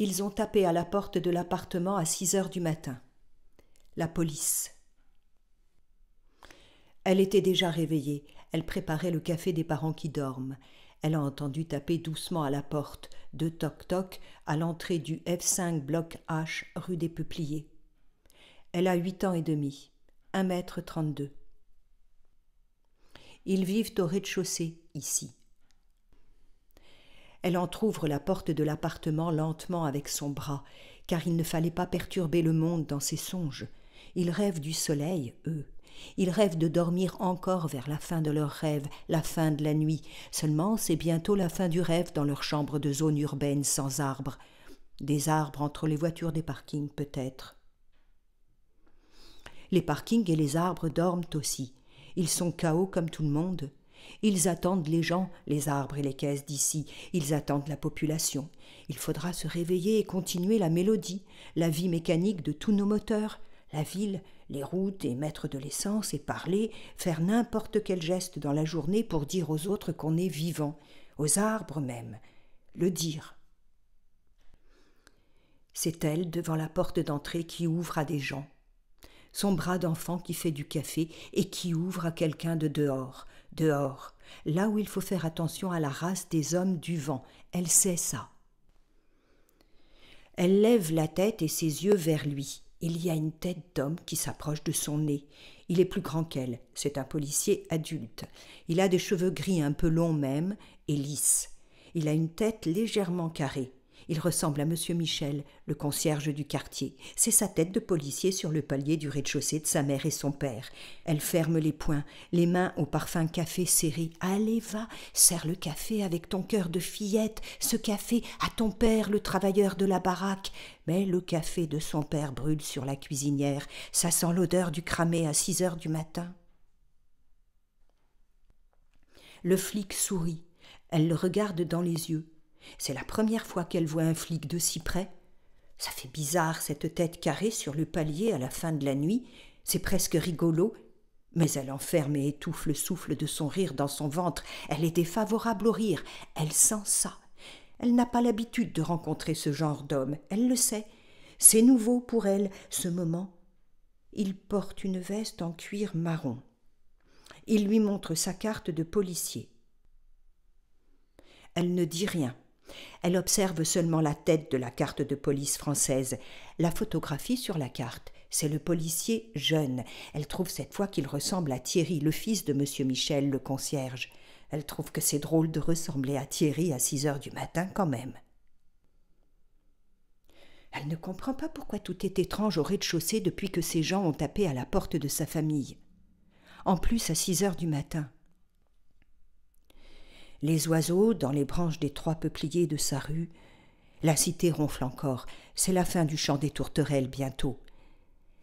Ils ont tapé à la porte de l'appartement à 6 heures du matin. La police. Elle était déjà réveillée. Elle préparait le café des parents qui dorment. Elle a entendu taper doucement à la porte, de toc-toc, à l'entrée du F5 bloc H rue des Peupliers. Elle a huit ans et demi, un mètre trente-deux. Ils vivent au rez-de-chaussée, ici. Elle entr'ouvre la porte de l'appartement lentement avec son bras, car il ne fallait pas perturber le monde dans ses songes. Ils rêvent du soleil, eux. Ils rêvent de dormir encore vers la fin de leur rêve, la fin de la nuit. Seulement, c'est bientôt la fin du rêve dans leur chambre de zone urbaine sans arbres. Des arbres entre les voitures des parkings, peut-être. Les parkings et les arbres dorment aussi. Ils sont chaos comme tout le monde. Ils attendent les gens, les arbres et les caisses d'ici, ils attendent la population. Il faudra se réveiller et continuer la mélodie, la vie mécanique de tous nos moteurs, la ville, les routes et mettre de l'essence et parler, faire n'importe quel geste dans la journée pour dire aux autres qu'on est vivant, aux arbres même, le dire. C'est elle devant la porte d'entrée qui ouvre à des gens. Son bras d'enfant qui fait du café et qui ouvre à quelqu'un de dehors, Dehors, là où il faut faire attention à la race des hommes du vent, elle sait ça. Elle lève la tête et ses yeux vers lui. Il y a une tête d'homme qui s'approche de son nez. Il est plus grand qu'elle, c'est un policier adulte. Il a des cheveux gris un peu longs même et lisses. Il a une tête légèrement carrée. Il ressemble à M. Michel, le concierge du quartier. C'est sa tête de policier sur le palier du rez-de-chaussée de sa mère et son père. Elle ferme les poings, les mains au parfum café serré. Allez, va, serre le café avec ton cœur de fillette, ce café à ton père, le travailleur de la baraque. Mais le café de son père brûle sur la cuisinière. Ça sent l'odeur du cramé à six heures du matin. Le flic sourit. Elle le regarde dans les yeux. C'est la première fois qu'elle voit un flic de si près. Ça fait bizarre cette tête carrée sur le palier à la fin de la nuit, c'est presque rigolo, mais elle enferme et étouffe le souffle de son rire dans son ventre, elle est défavorable au rire, elle sent ça. Elle n'a pas l'habitude de rencontrer ce genre d'homme, elle le sait. C'est nouveau pour elle, ce moment. Il porte une veste en cuir marron. Il lui montre sa carte de policier. Elle ne dit rien. Elle observe seulement la tête de la carte de police française. La photographie sur la carte, c'est le policier jeune. Elle trouve cette fois qu'il ressemble à Thierry, le fils de M. Michel, le concierge. Elle trouve que c'est drôle de ressembler à Thierry à six heures du matin quand même. Elle ne comprend pas pourquoi tout est étrange au rez-de-chaussée depuis que ces gens ont tapé à la porte de sa famille. En plus à six heures du matin les oiseaux dans les branches des trois peupliers de sa rue. La cité ronfle encore, c'est la fin du chant des tourterelles bientôt.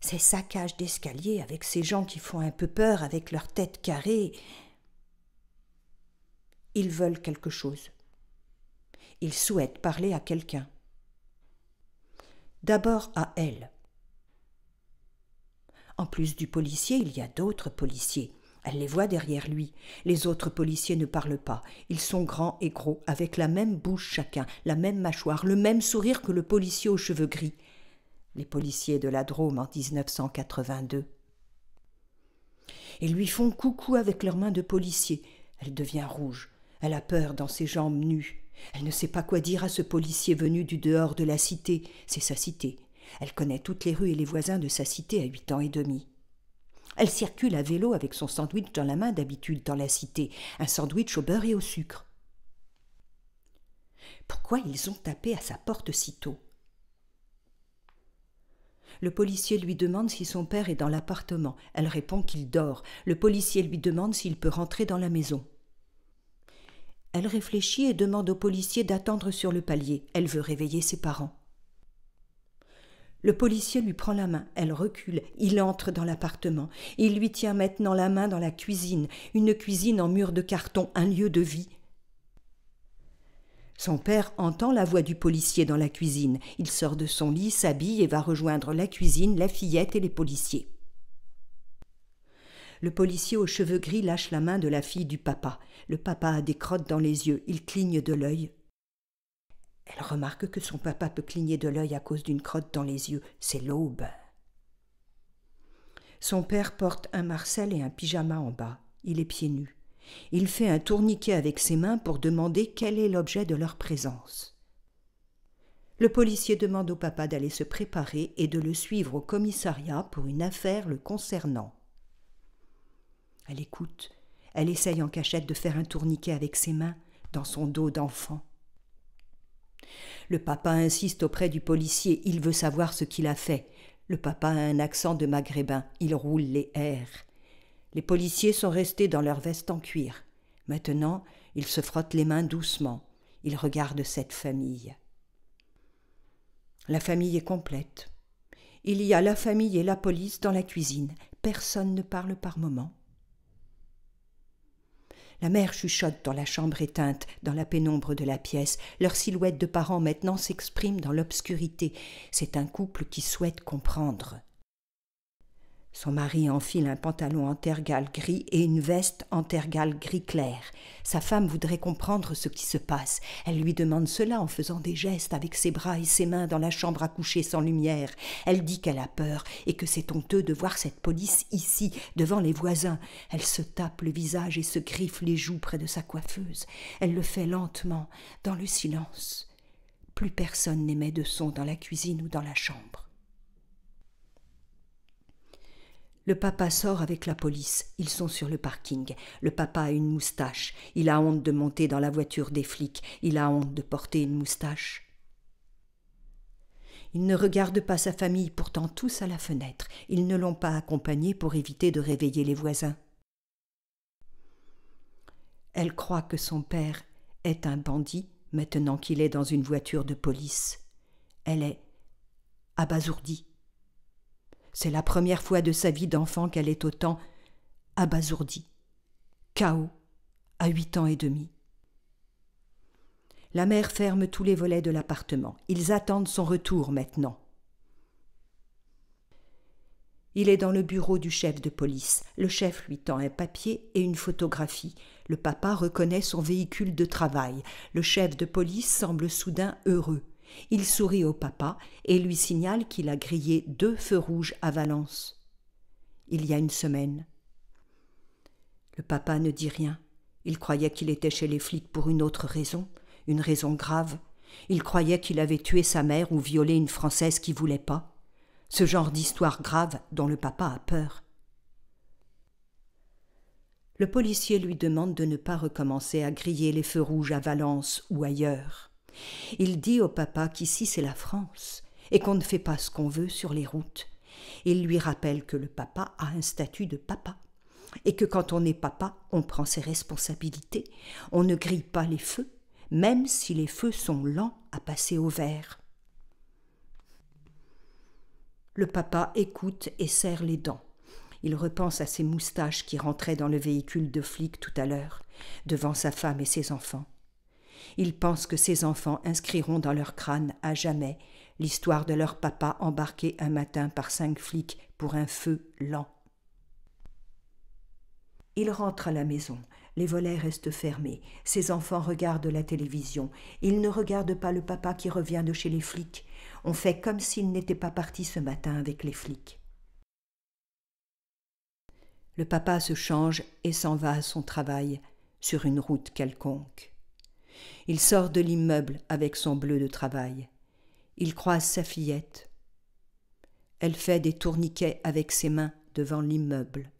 Ces saccages d'escalier avec ces gens qui font un peu peur avec leurs têtes carrées. Ils veulent quelque chose. Ils souhaitent parler à quelqu'un. D'abord à elle. En plus du policier, il y a d'autres policiers. Elle les voit derrière lui. Les autres policiers ne parlent pas. Ils sont grands et gros, avec la même bouche chacun, la même mâchoire, le même sourire que le policier aux cheveux gris. Les policiers de la Drôme en 1982. Ils lui font coucou avec leurs mains de policier. Elle devient rouge. Elle a peur dans ses jambes nues. Elle ne sait pas quoi dire à ce policier venu du dehors de la cité. C'est sa cité. Elle connaît toutes les rues et les voisins de sa cité à huit ans et demi. Elle circule à vélo avec son sandwich dans la main d'habitude dans la cité, un sandwich au beurre et au sucre. Pourquoi ils ont tapé à sa porte si tôt le policier lui demande si son père est dans l'appartement. Elle répond qu'il dort. Le policier lui demande s'il peut rentrer dans la maison. Elle réfléchit et demande au policier d'attendre sur le palier. Elle veut réveiller ses parents. Le policier lui prend la main, elle recule, il entre dans l'appartement, il lui tient maintenant la main dans la cuisine, une cuisine en mur de carton, un lieu de vie. Son père entend la voix du policier dans la cuisine. Il sort de son lit, s'habille et va rejoindre la cuisine, la fillette et les policiers. Le policier aux cheveux gris lâche la main de la fille du papa. Le papa a des crottes dans les yeux, il cligne de l'œil. Elle remarque que son papa peut cligner de l'œil à cause d'une crotte dans les yeux. C'est l'aube. Son père porte un marcel et un pyjama en bas. Il est pieds nus. Il fait un tourniquet avec ses mains pour demander quel est l'objet de leur présence. Le policier demande au papa d'aller se préparer et de le suivre au commissariat pour une affaire le concernant. Elle écoute. Elle essaye en cachette de faire un tourniquet avec ses mains dans son dos d'enfant. Le papa insiste auprès du policier, il veut savoir ce qu'il a fait. Le papa a un accent de maghrébin, il roule les airs. Les policiers sont restés dans leur veste en cuir. Maintenant, ils se frottent les mains doucement. Ils regardent cette famille. La famille est complète. Il y a la famille et la police dans la cuisine. Personne ne parle par moment. La mère chuchote dans la chambre éteinte, dans la pénombre de la pièce. Leur silhouette de parents maintenant s'exprime dans l'obscurité. C'est un couple qui souhaite comprendre. Son mari enfile un pantalon en tergale gris et une veste en tergale gris clair. Sa femme voudrait comprendre ce qui se passe. Elle lui demande cela en faisant des gestes avec ses bras et ses mains dans la chambre à coucher sans lumière. Elle dit qu'elle a peur et que c'est honteux de voir cette police ici, devant les voisins. Elle se tape le visage et se griffe les joues près de sa coiffeuse. Elle le fait lentement, dans le silence. Plus personne n'émet de son dans la cuisine ou dans la chambre. Le papa sort avec la police. Ils sont sur le parking. Le papa a une moustache. Il a honte de monter dans la voiture des flics. Il a honte de porter une moustache. Il ne regarde pas sa famille, pourtant tous à la fenêtre. Ils ne l'ont pas accompagné pour éviter de réveiller les voisins. Elle croit que son père est un bandit maintenant qu'il est dans une voiture de police. Elle est abasourdie. C'est la première fois de sa vie d'enfant qu'elle est autant abasourdie, chaos, à huit ans et demi. La mère ferme tous les volets de l'appartement. Ils attendent son retour maintenant. Il est dans le bureau du chef de police. Le chef lui tend un papier et une photographie. Le papa reconnaît son véhicule de travail. Le chef de police semble soudain heureux. Il sourit au papa et lui signale qu'il a grillé deux feux rouges à Valence. Il y a une semaine. Le papa ne dit rien. Il croyait qu'il était chez les flics pour une autre raison, une raison grave. Il croyait qu'il avait tué sa mère ou violé une Française qui voulait pas. Ce genre d'histoire grave dont le papa a peur. Le policier lui demande de ne pas recommencer à griller les feux rouges à Valence ou ailleurs. Il dit au papa qu'ici c'est la France et qu'on ne fait pas ce qu'on veut sur les routes. Il lui rappelle que le papa a un statut de papa et que quand on est papa, on prend ses responsabilités, on ne grille pas les feux, même si les feux sont lents à passer au vert. Le papa écoute et serre les dents. Il repense à ses moustaches qui rentraient dans le véhicule de flic tout à l'heure, devant sa femme et ses enfants. Ils pensent que ces enfants inscriront dans leur crâne à jamais l'histoire de leur papa embarqué un matin par cinq flics pour un feu lent. Il rentre à la maison. Les volets restent fermés. Ses enfants regardent la télévision. Ils ne regardent pas le papa qui revient de chez les flics. On fait comme s'il n'était pas parti ce matin avec les flics. Le papa se change et s'en va à son travail sur une route quelconque. Il sort de l'immeuble avec son bleu de travail. Il croise sa fillette. Elle fait des tourniquets avec ses mains devant l'immeuble.